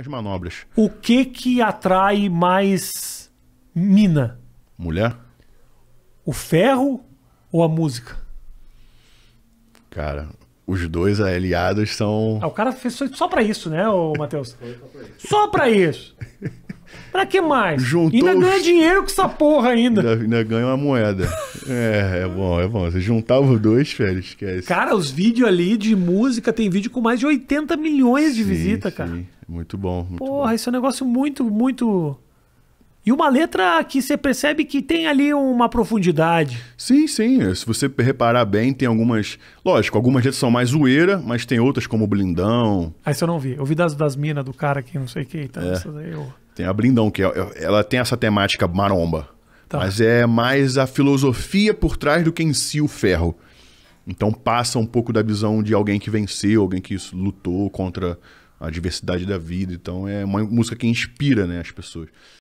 as manobras. O que que atrai mais mina? Mulher? O ferro ou a música? Cara, os dois aliados são. Ah, o cara fez só pra isso, né, o Matheus? só pra isso. Pra que mais? Juntou ainda os... ganha dinheiro com essa porra ainda. Ainda, ainda ganha uma moeda. é, é bom, é bom. Você juntava os dois, velho, esquece. Cara, os vídeos ali de música, tem vídeo com mais de 80 milhões de visitas, cara. Sim. Muito bom. Muito Porra, bom. esse é um negócio muito, muito. E uma letra que você percebe que tem ali uma profundidade. Sim, sim. Se você reparar bem, tem algumas. Lógico, algumas letras são mais zoeira, mas tem outras como Blindão. Ah, isso eu não vi. Eu vi das, das minas do cara que não sei quem. Então, é. eu... Tem a Blindão, que é, é, ela tem essa temática maromba. Tá. Mas é mais a filosofia por trás do que em si o ferro. Então passa um pouco da visão de alguém que venceu, alguém que lutou contra a diversidade da vida. Então é uma música que inspira né, as pessoas.